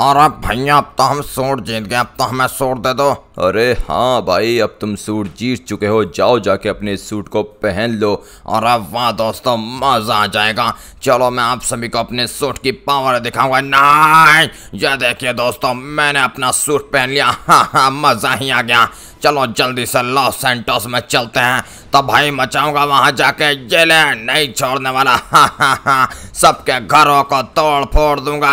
और अब भैया अब तो हम सूट जीत गए अब तो हमें सूट दे दो अरे हाँ भाई अब तुम सूट जीत चुके हो जाओ जाके अपने सूट को पहन लो और अब वाह दोस्तों मज़ा आ जाएगा चलो मैं आप सभी को अपने सूट की पावर दिखाऊंगा नहीं ये देखिए दोस्तों मैंने अपना सूट पहन लिया हाँ हाँ मज़ा ही आ गया चलो जल्दी से लॉस सेंटोस में चलते हैं तो भाई मचाऊंगा वहां जाके जेल नहीं छोड़ने वाला सबके घरों को तोड़ फोड़ दूंगा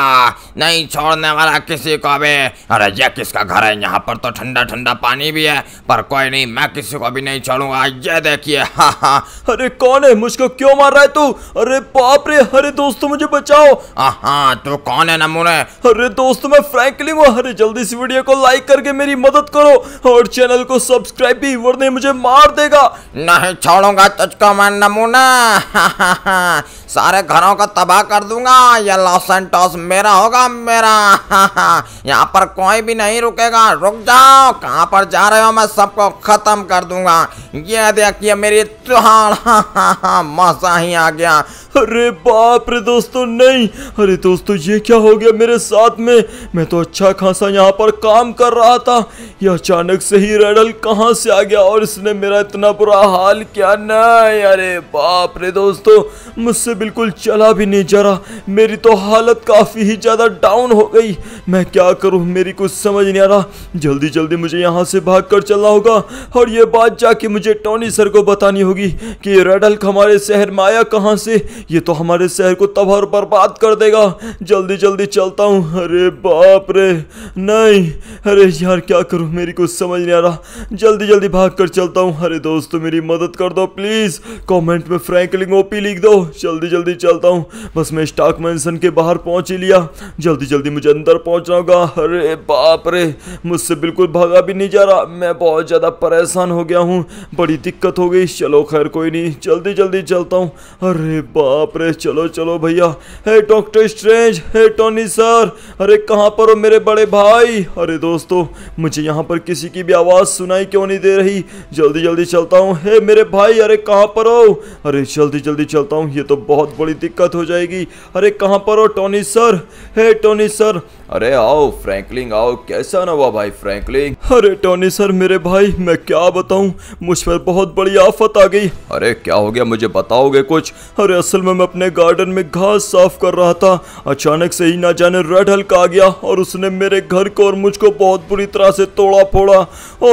नहीं छोड़ने वाला किसी को भी अरे ये किसका घर है यहाँ पर तो ठंडा ठंडा पानी भी है पर कोई नहीं मैं किसी को भी नहीं छोड़ूंगा ये देखिए अरे कौन है मुझको क्यों मार रहा है तू अरे बाप रे अरे दोस्तों मुझे बचाओ हाँ तू कौन है नमूने अरे दोस्तों मैं फ्रैंकलिंग हूँ अरे जल्दी इस वीडियो को लाइक करके मेरी मदद करो और चैनल चैनल को सब्सक्राइब भी वरने मुझे मार देगा नहीं छोड़ूंगा तुझको मैं नमूना सारे घरों का तबाह कर दूंगा ये लॉस एंटोस मेरा होगा मेरा यहाँ पर कोई भी नहीं रुकेगा रुक जाओ कहाँ पर जा रहे हो मैं सबको खत्म कर दूंगा ये देखिए मेरी त्योहार मजा ही आ गया अरे बाप रे दोस्तों नहीं अरे दोस्तों ये क्या हो गया मेरे साथ में मैं तो अच्छा खासा यहाँ पर काम कर रहा था ये अचानक से ही रडल कहाँ से आ गया और इसने मेरा इतना बुरा हाल क्या ना अरे बाप रे दोस्तों मुझसे बिल्कुल चला भी नहीं जा रहा मेरी तो हालत काफ़ी ही ज़्यादा डाउन हो गई मैं क्या करूँ मेरी कुछ समझ नहीं आ रहा जल्दी जल्दी मुझे यहाँ से भाग कर चलना होगा और ये बात जाके मुझे टोनी सर को बतानी होगी कि रडल हमारे शहर में आया कहाँ से ये तो हमारे शहर को तबाह और बर्बाद कर देगा जल्दी जल्दी चलता हूँ अरे बाप रे नहीं अरे यार क्या करूँ मेरी कुछ समझ नहीं आ रहा जल्दी जल्दी भाग कर चलता हूँ अरे दोस्तों मेरी मदद कर दो प्लीज़ कमेंट में फ्रैंकलिंग ओपी लिख दो जल्दी जल्दी चलता हूँ बस मैं स्टॉक मैंसन के बाहर पहुँच ही लिया जल्दी जल्दी मुझे अंदर पहुँचना होगा अरे बाप रे मुझसे बिल्कुल भागा भी नहीं जा रहा मैं बहुत ज़्यादा परेशान हो गया हूँ बड़ी दिक्कत हो गई चलो खैर कोई नहीं जल्दी जल्दी चलता हूँ अरे बाप रे चलो चलो भैया hey Doctor Strange hey Tony sir अरे कहाँ पर हो मेरे बड़े भाई अरे दोस्तों मुझे यहाँ पर किसी की भी आवाज़ आवाज़ सुनाई क्यों नहीं दे रही जल्दी जल्दी चलता हूँ हे मेरे भाई अरे कहाँ पर हो अरे जल्दी जल्दी चलता हूँ ये तो बहुत बड़ी दिक्कत हो जाएगी अरे कहाँ पर हो Tony sir hey Tony sir अरे आओ फ्रैंकलिंग आओ कैसा ना हुआ भाई फ्रैंकलिंग अरे टोनी सर मेरे भाई मैं क्या बताऊं मुझ पर बहुत बड़ी आफत आ गई अरे क्या हो गया मुझे बताओगे कुछ अरे असल में मैं अपने गार्डन में घास साफ कर रहा था अचानक से ही ना जाने रेड हल्का आ गया और उसने मेरे घर को और मुझको बहुत बुरी तरह से तोड़ा फोड़ा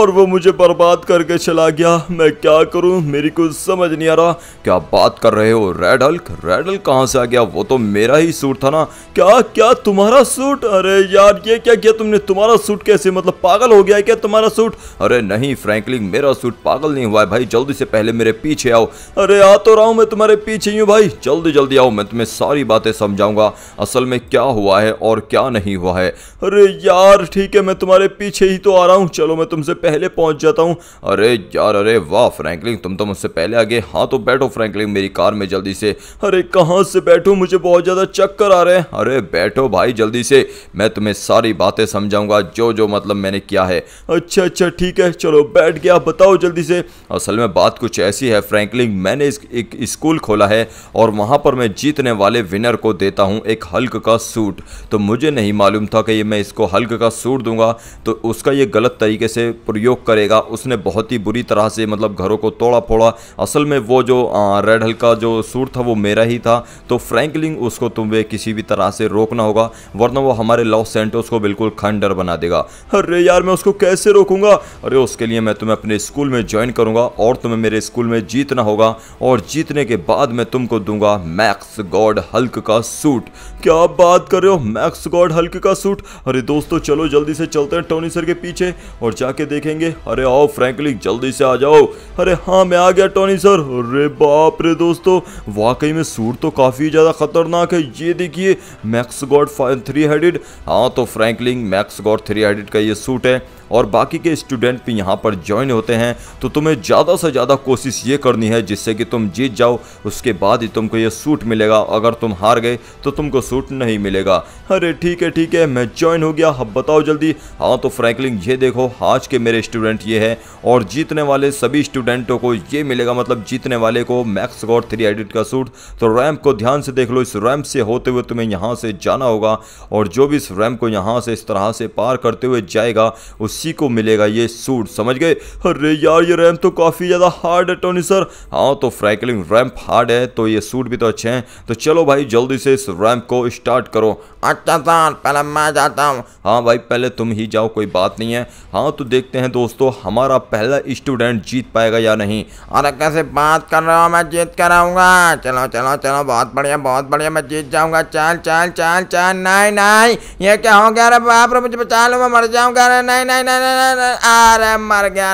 और वो मुझे बर्बाद करके चला गया मैं क्या करूं मेरी कुछ समझ नहीं आ रहा क्या बात कर रहे हो रेड हल्क रेड हल्क कहाँ से आ गया वो तो मेरा ही सूट था ना क्या क्या तुम्हारा सूट अरे यार ये क्या किया तुमने तुम्हारा सूट कैसे मतलब पागल हो गया है क्या तुम्हारा सूट अरे नहीं फ्रैंकलिन मेरा सूट पागल नहीं हुआ है भाई जल्दी से पहले मेरे पीछे आओ अरे आ तो रहा हूँ मैं तुम्हारे पीछे ही हूँ भाई जल्दी जल्दी आओ मैं तुम्हें सारी बातें समझाऊंगा असल में क्या हुआ है और क्या नहीं हुआ है अरे यार ठीक है मैं तुम्हारे पीछे ही तो आ रहा हूँ चलो मैं तुमसे पहले पहुंच जाता हूं अरे यार अरे वाह फ्रैंकलिन तुम तो मुझसे पहले आगे हाँ तो बैठो फ्रैंकलिन मेरी कार में जल्दी से अरे कहाँ से बैठो मुझे बहुत ज़्यादा चक्कर आ रहे हैं अरे बैठो भाई जल्दी से मैं तुम्हें सारी बातें समझाऊंगा जो जो मतलब मैंने किया है अच्छा अच्छा ठीक है चलो बैठ गया बताओ जल्दी से असल में बात कुछ ऐसी है फ्रैंकलिन मैंने एक स्कूल खोला है और वहां पर मैं जीतने वाले विनर को देता हूँ एक हल्क का सूट तो मुझे नहीं मालूम था कि मैं इसको हल्क का सूट दूंगा तो उसका ये गलत तरीके से प्रयोग करेगा उसने बहुत ही बुरी तरह से मतलब घरों को तोड़ा फोड़ा असल में वो जो रेड हल का जो सूट था वो मेरा ही था तो फ्रैंकलिंग उसको तुम्हें तो किसी भी तरह से रोकना होगा वरना वो हमारे लॉस सेंटोस को बिल्कुल खंडर बना देगा अरे यार मैं उसको कैसे रोकूंगा अरे उसके लिए मैं तुम्हें अपने स्कूल में ज्वाइन करूंगा और तुम्हें मेरे स्कूल में जीतना होगा और जीतने के बाद मैं तुमको दूंगा मैक्स गॉड हल्क का सूट क्या आप बात कर रहे हो मैक्स गॉड हल्क का सूट अरे दोस्तों चलो जल्दी से चलते हैं टोनी सर के पीछे और जाके देख देखेंगे अरे आओ फ्रैंकली जल्दी से आ जाओ अरे हाँ मैं आ गया टोनी सर अरे बाप रे दोस्तों वाकई में सूट तो काफ़ी ज़्यादा खतरनाक है ये देखिए मैक्स गॉड थ्री हेडेड हाँ तो Franklin max god three headed का ये सूट है और बाकी के स्टूडेंट भी यहाँ पर ज्वाइन होते हैं तो तुम्हें ज़्यादा से ज़्यादा कोशिश ये करनी है जिससे कि तुम जीत जाओ उसके बाद ही तुमको ये सूट मिलेगा अगर तुम हार गए तो तुमको सूट नहीं मिलेगा अरे ठीक है ठीक है मैं ज्वाइन हो गया अब बताओ जल्दी हाँ तो फ्रैंकलिंग ये देखो आज के मेरे स्टूडेंट ये है और जीतने वाले सभी स्टूडेंटों को ये मिलेगा मतलब जीतने वाले को मैक्स गॉड थ्री एडिट का सूट तो रैम्प को ध्यान से देख लो इस रैम्प से होते हुए तुम्हें यहाँ से जाना होगा और जो भी इस रैम्प को यहाँ से इस तरह से पार करते हुए जाएगा उस इसी को मिलेगा ये सूट समझ गए अरे यार ये रैम तो काफ़ी ज़्यादा हार्ड है टोनी सर हाँ तो फ्रैंकलिन रैम्प हार्ड है तो ये सूट भी तो अच्छे हैं तो चलो भाई जल्दी से इस रैम्प को स्टार्ट करो अच्छा सर पहले मैं जाता हूँ हाँ भाई पहले तुम ही जाओ कोई बात नहीं है हाँ तो देखते हैं दोस्तों हमारा पहला स्टूडेंट जीत पाएगा या नहीं अरे कैसे बात कर रहा हूँ मैं जीत कर आऊँगा चलो चलो चलो बहुत बढ़िया बहुत बढ़िया मैं जीत जाऊँगा चल चल चल चल नहीं नहीं ये क्या हो गया अरे बाप रे मुझे बचा लो मैं मर जाऊँगा अरे नहीं नहीं अरे मर गया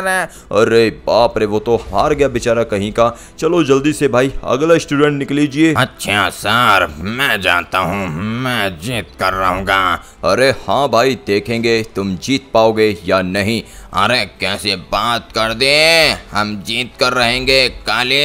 अरे बाप रे वो तो हार गया बेचारा कहीं का चलो जल्दी से भाई अगला स्टूडेंट लीजिए अच्छा सर मैं जानता हूँ मैं जीत कर रहूँगा अरे हाँ भाई देखेंगे तुम जीत पाओगे या नहीं अरे कैसे बात कर दे हम जीत कर रहेंगे काले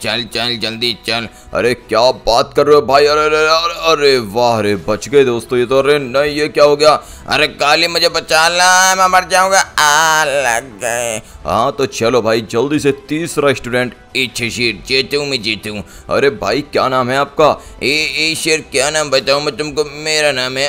चल चल जल्दी चल अरे क्या बात कर रहे हो भाई अरे अरे अरे अरे वाह अरे बच गए दोस्तों ये तो अरे नहीं ये क्या हो गया अरे काले मुझे बचा ला मैं मर जाऊंगा आ लग गए हाँ तो चलो भाई जल्दी से तीसरा स्टूडेंट इच्छे शेर मैं जीतूँ अरे भाई क्या नाम है आपका ए ए शेर क्या नाम बताऊँ मैं तुमको मेरा नाम है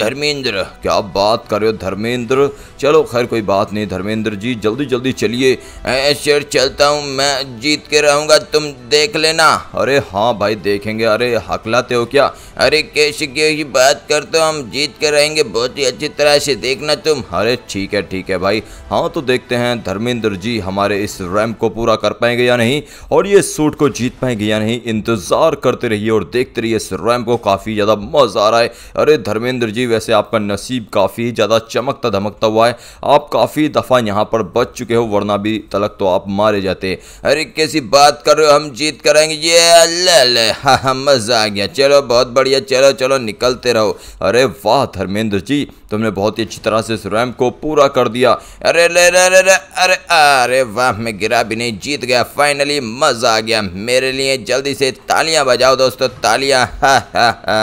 धर्मेंद्र क्या बात कर रहे हो धर्मेंद्र चलो खैर कोई बात नहीं धर्मेंद्र जी जल्दी जल्दी चलिए शेर चलता हूँ मैं जीत के रहूँगा तुम देख लेना अरे हाँ भाई देखेंगे अरे हकलाते हो क्या अरे कैसे की बात करते हो हम जीत के रहेंगे बहुत ही अच्छी तरह से देखना तुम अरे ठीक है ठीक है भाई हाँ तो देखते हैं धर्मेंद्र जी हमारे इस रैम को पूरा कर पाएंगे या नहीं और ये सूट को जीत पाएंगे या नहीं इंतज़ार करते रहिए और देखते रहिए इस रैम को काफ़ी ज़्यादा मज़ा आ रहा है अरे धर्मेंद्र जी वैसे आपका नसीब काफ़ी ज़्यादा चमकता धमकता हुआ है है आप काफ़ी दफ़ा यहाँ पर बच चुके हो वरना भी तलक तो आप मारे जाते अरे कैसी बात कर रहे हो हम जीत करेंगे ये अल्लाह अल्लाह हाँ, हाँ मज़ा आ गया चलो बहुत बढ़िया चलो चलो निकलते रहो अरे वाह धर्मेंद्र जी तुमने बहुत ही अच्छी तरह से इस रैम को पूरा कर दिया अरे ले ले ले ले अरे अरे वाह मैं गिरा भी नहीं जीत गया फाइनली मज़ा आ गया मेरे लिए जल्दी से तालियां बजाओ दोस्तों तालियां हा हा हा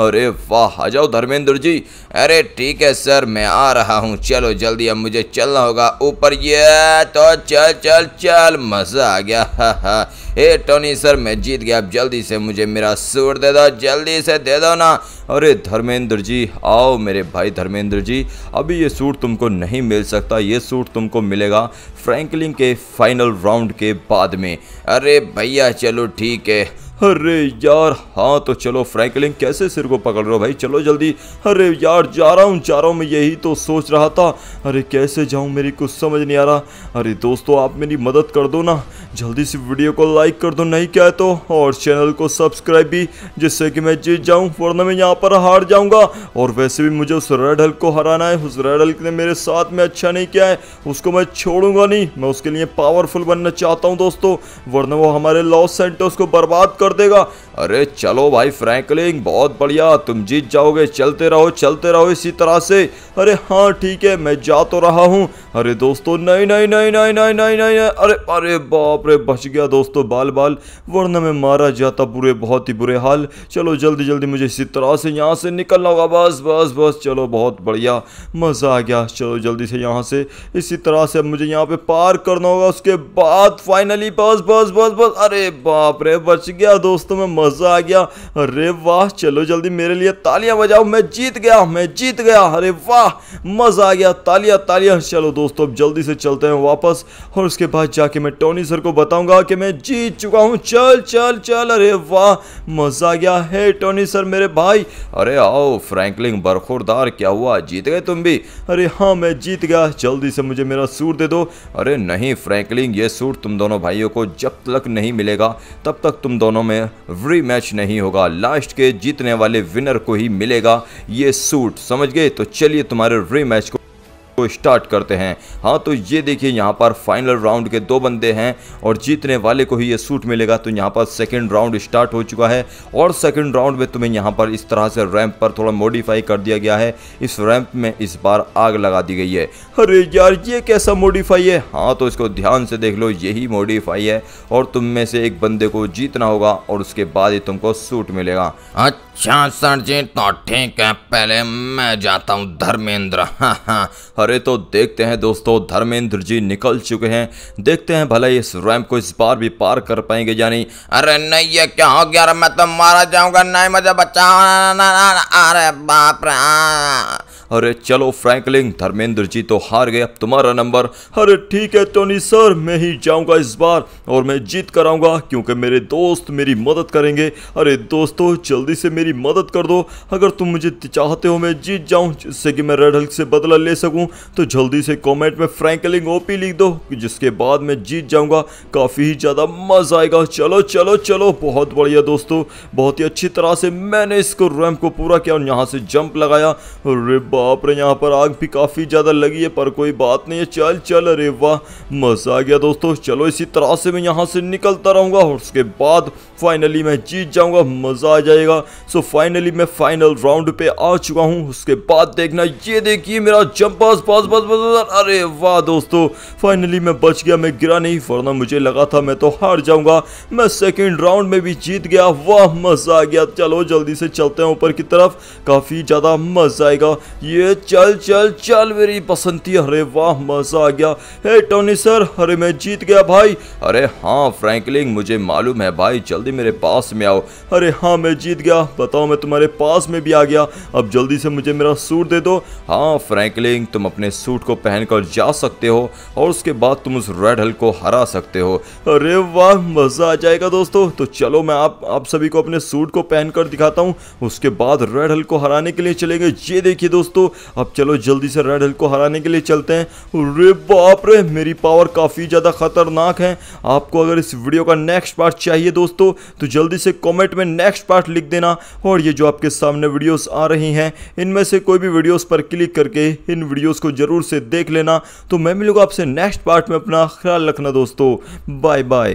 अरे वाह आ जाओ धर्मेंद्र जी अरे ठीक है सर मैं आ रहा हूँ चलो जल्दी अब मुझे चलना होगा ऊपर ये तो चल चल चल मज़ा आ गया हा हा ए टोनी सर मैं जीत गया अब जल्दी से मुझे मेरा सूट दे दो जल्दी से दे दो ना अरे धर्मेंद्र जी आओ मेरे भाई धर्मेंद्र जी अभी ये सूट तुमको नहीं मिल सकता ये सूट तुमको मिलेगा फ्रैंकलिन के फाइनल राउंड के बाद में अरे भैया चलो ठीक है अरे यार हाँ तो चलो फ्रैंकलिन कैसे सिर को पकड़ रहे हो भाई चलो जल्दी अरे यार जा रहा हूँ जा रहा हूँ मैं यही तो सोच रहा था अरे कैसे जाऊँ मेरी कुछ समझ नहीं आ रहा अरे दोस्तों आप मेरी मदद कर दो ना जल्दी से वीडियो को लाइक कर दो नहीं क्या है तो और चैनल को सब्सक्राइब भी जिससे कि मैं जीत जाऊँ वरना मैं यहाँ पर हार जाऊँगा और वैसे भी मुझे उस रेड हल्क को हराना है उस रेड हल्क ने मेरे साथ में अच्छा नहीं किया है उसको मैं छोड़ूंगा नहीं मैं उसके लिए पावरफुल बनना चाहता हूँ दोस्तों वरना वो हमारे लॉस सेंटर्स को बर्बाद कर कर देगा अरे चलो भाई फ्रैंकलिंग बहुत बढ़िया तुम जीत जाओगे चलते रहो चलते रहो इसी तरह से अरे हाँ ठीक है मैं जा तो रहा हूँ अरे दोस्तों नहीं नहीं नहीं नहीं नहीं नहीं नहीं अरे अरे बाप रे बच गया दोस्तों बाल बाल वरना मैं मारा जाता बुरे बहुत ही बुरे हाल चलो जल्दी जल्दी मुझे इसी तरह से यहाँ से निकलना होगा बस बस बस चलो बहुत बढ़िया मज़ा आ गया चलो जल्दी से यहाँ से इसी तरह से अब मुझे यहाँ पे पार करना होगा उसके बाद फाइनली बस बस बस बस अरे बाप रे बच गया गया दोस्तों में मज़ा आ गया अरे वाह चलो जल्दी मेरे लिए तालियां बजाओ मैं जीत गया मैं जीत गया अरे वाह मज़ा आ गया तालियां तालियां चलो दोस्तों अब जल्दी से चलते हैं वापस और उसके बाद जाके मैं टोनी सर को बताऊंगा कि मैं जीत चुका हूँ चल चल चल अरे वाह मज़ा आ गया है टोनी सर मेरे भाई अरे आओ फ्रैंकलिंग बरखुरदार क्या हुआ जीत गए तुम भी अरे हाँ मैं जीत गया जल्दी से मुझे मेरा सूट दे दो अरे नहीं फ्रैंकलिन ये सूट तुम दोनों भाइयों को जब तक नहीं मिलेगा तब तक तुम दोनों दोनों में मैच नहीं होगा लास्ट के जीतने वाले विनर को ही मिलेगा ये सूट समझ गए तो चलिए तुम्हारे री मैच को को स्टार्ट करते हैं हाँ तो ये देखिए यहाँ पर फाइनल राउंड के दो बंदे हैं और जीतने वाले को ही ये सूट मिलेगा तो यहाँ पर सेकेंड राउंड स्टार्ट हो चुका है और सेकेंड राउंड में तुम्हें यहाँ पर इस तरह से रैंप पर थोड़ा मॉडिफाई कर दिया गया है इस रैंप में इस बार आग लगा दी गई है अरे यार ये कैसा मॉडिफाई है हाँ तो इसको ध्यान से देख लो यही मॉडिफाई है और तुम में से एक बंदे को जीतना होगा और उसके बाद ही तुमको सूट मिलेगा अच्छा सर जी तो ठीक है पहले मैं जाता हूँ धर्मेंद्र हाँ हाँ अरे करें तो देखते हैं दोस्तों धर्मेंद्र जी निकल चुके हैं देखते हैं भले इस रैम को इस बार भी पार कर पाएंगे यानी अरे नहीं ये क्या हो गया अरे मैं तो मारा जाऊंगा नहीं मुझे बचाओ अरे बाप रे हाँ। अरे चलो फ्रैंकलिंग धर्मेंद्र जी तो हार गए अब तुम्हारा नंबर अरे ठीक है टोनी सर मैं ही जाऊंगा इस बार और मैं जीत कर आऊँगा क्योंकि मेरे दोस्त मेरी मदद करेंगे अरे दोस्तों जल्दी से मेरी मदद कर दो अगर तुम मुझे चाहते हो मैं जीत जाऊं जिससे कि मैं रेड हल्क से बदला ले सकूं तो जल्दी से कमेंट में फ्रैंकलिंग ओपी लिख दो जिसके बाद मैं जीत जाऊंगा काफ़ी ही ज़्यादा मज़ा आएगा चलो चलो चलो बहुत बढ़िया दोस्तों बहुत ही अच्छी तरह से मैंने इसको रैम को पूरा किया और यहाँ से जंप लगाया अरे बाप रे यहाँ पर आग भी काफ़ी ज़्यादा लगी है पर कोई बात नहीं है चल चल अरे वाह मज़ा आ गया दोस्तों चलो इसी तरह से मैं यहाँ से निकलता रहूँगा और उसके बाद फाइनली मैं जीत जाऊँगा मज़ा आ जाएगा सो फाइनली मैं फाइनल राउंड पे आ चुका हूँ उसके बाद देखना ये देखिए मेरा जंपास बस बस बस बस अरे वाह दोस्तों फाइनली मैं बच गया मैं गिरा नहीं वरना मुझे लगा था मैं तो हार जाऊंगा मैं सेकंड राउंड में भी जीत गया वाह मज़ा आ गया चलो जल्दी से चलते हैं ऊपर की तरफ काफ़ी ज़्यादा मज़ा आएगा ये चल चल चल मेरी बसंती अरे वाह मज़ा आ गया हे टोनी सर अरे मैं जीत गया भाई अरे हाँ फ्रेंकलिंग मुझे मालूम है भाई जल्दी मेरे पास में आओ अरे हाँ मैं जीत गया बताओ मैं तुम्हारे पास में भी आ गया अब जल्दी से मुझे मेरा सूट दे दो हाँ फ्रेंकलिंग तुम अपने सूट को पहनकर जा सकते हो और उसके बाद तुम उस रेड हल को हरा सकते हो अरे वाह मज़ा आ जाएगा दोस्तों तो चलो मैं आप आप सभी को अपने सूट को पहनकर दिखाता हूँ उसके बाद रेड हल को हराने के लिए चलेंगे ये देखिए दोस्तों अब चलो जल्दी से रेड हल को हराने के लिए चलते हैं अरे बाप रे मेरी पावर काफ़ी ज़्यादा ख़तरनाक है आपको अगर इस वीडियो का नेक्स्ट पार्ट चाहिए दोस्तों तो जल्दी से कॉमेंट में नेक्स्ट पार्ट लिख देना और ये जो आपके सामने वीडियोस आ रही हैं इनमें से कोई भी वीडियोस पर क्लिक करके इन वीडियोस को ज़रूर से देख लेना तो मैं मिलूंगा आपसे नेक्स्ट पार्ट में अपना ख्याल रखना दोस्तों बाय बाय